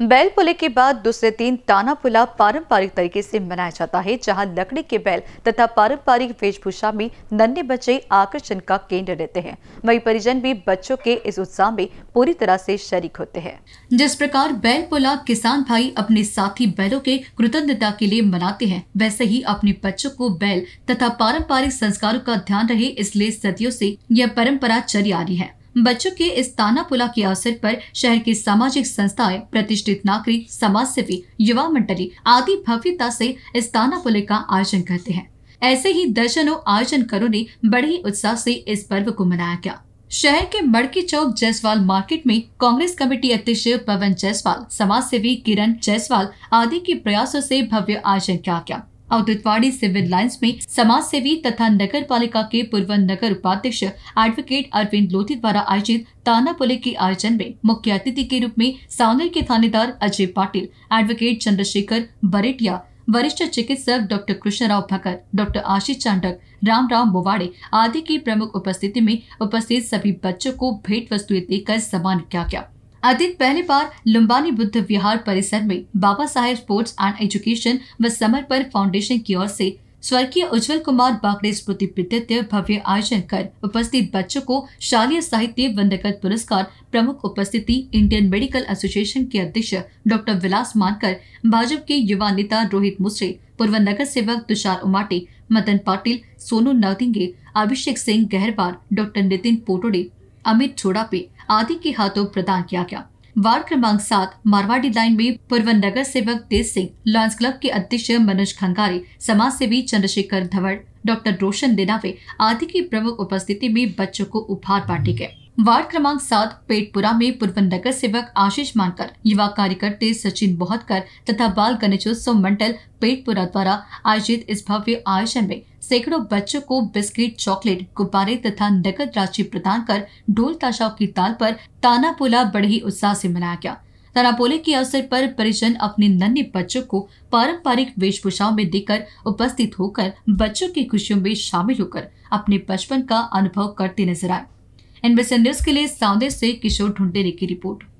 बैल पुले के बाद दूसरे दिन ताना पुला पारंपरिक तरीके से मनाया जाता है जहां लकड़ी के बैल तथा पारंपरिक वेशभूषा में नन्हे बच्चे आकर्षण का केंद्र रहते हैं वही परिजन भी बच्चों के इस उत्साह में पूरी तरह से शरीक होते हैं जिस प्रकार बैल पुला किसान भाई अपने साथी बैलों के कृतज्ञता के लिए मनाते हैं वैसे ही अपने बच्चों को बैल तथा पारंपरिक संस्कारों का ध्यान रहे इसलिए सदियों ऐसी यह परंपरा चली आ रही है बच्चों के इस ताना पुला के अवसर पर शहर की सामाजिक संस्थाएं प्रतिष्ठित नागरिक समाज सेवी युवा मंडली आदि भव्यता से इस ताना पुले का आयोजन करते हैं ऐसे ही दर्शनों आयोजन करो ने बड़े ही उत्साह से इस पर्व को मनाया गया शहर के मड़की चौक जायसवाल मार्केट में कांग्रेस कमेटी अध्यक्ष पवन जायसवाल समाज सेवी किरण जायसवाल आदि के प्रयासों से भव्य आयोजन किया गया अवधुतवाड़ी सिविल लाइन्स में समाज सेवी तथा नगर पालिका के पूर्व नगर उपाध्यक्ष एडवोकेट अरविंद लोधी द्वारा आयोजित ताना पुले के आयोजन में मुख्य अतिथि के रूप में सावनर के थानेदार अजय पाटिल एडवोकेट चंद्रशेखर बरेटिया वरिष्ठ चिकित्सक डॉक्टर कृष्णराव भकत डॉक्टर आशीष चांडक राम राम मोवाड़े आदि की प्रमुख उपस्थिति में उपस्थित सभी बच्चों को भेंट वस्तुएं देकर सम्मानित किया गया अतीत पहली बार लुम्बानी बुद्ध विहार परिसर में Baba Saheb sports and education व समर्पण फाउंडेशन की ओर से स्वर्गीय उज्जवल कुमार बागड़े स्मृति विद्युत भव्य आयोजन कर उपस्थित बच्चों को शालीय साहित्य नगद पुरस्कार प्रमुख उपस्थिति इंडियन मेडिकल एसोसिएशन के अध्यक्ष डॉक्टर विलास मानकर भाजपा के युवा नेता रोहित मुसरे पूर्व नगर सेवक तुषार उमाटे मदन पाटिल सोनू नवदिंगे अभिषेक सिंह गहरवार डॉक्टर नितिन पोटोड़े अमित पे आदि के हाथों प्रदान किया गया वार्ड क्रमांक सात मारवाड़ी लाइन में पूर्व नगर सेवक तेज सिंह लॉयंस क्लब के अध्यक्ष मनोज खंगारे समाज सेवी चंद्रशेखर धवड़ डॉक्टर रोशन देनावे आदि की प्रमुख उपस्थिति में बच्चों को उपहार बांटे गए वार्ड क्रमांक सात पेटपुरा में पूर्व नगर सेवक आशीष मानकर युवा कार्यकर्ते सचिन बोहतकर तथा बाल गणेशोत्सव मंडल पेटपुरा द्वारा आयोजित इस भव्य आयोजन में सैकड़ों बच्चों को बिस्किट चॉकलेट गुब्बारे तथा नकद राशि प्रदान कर ढोल ताशाओं की ताल पर ताना पोला बड़े ही उत्साह से मनाया गया तानापोले के अवसर पर परिजन अपने नन्हे बच्चों को पारंपरिक वेशभूषाओं में देकर उपस्थित होकर बच्चों की खुशियों में शामिल होकर अपने बचपन का अनुभव करते नजर आए एनबीसी न्यूज के लिए साउंदे से किशोर ढूंढेरे की रिपोर्ट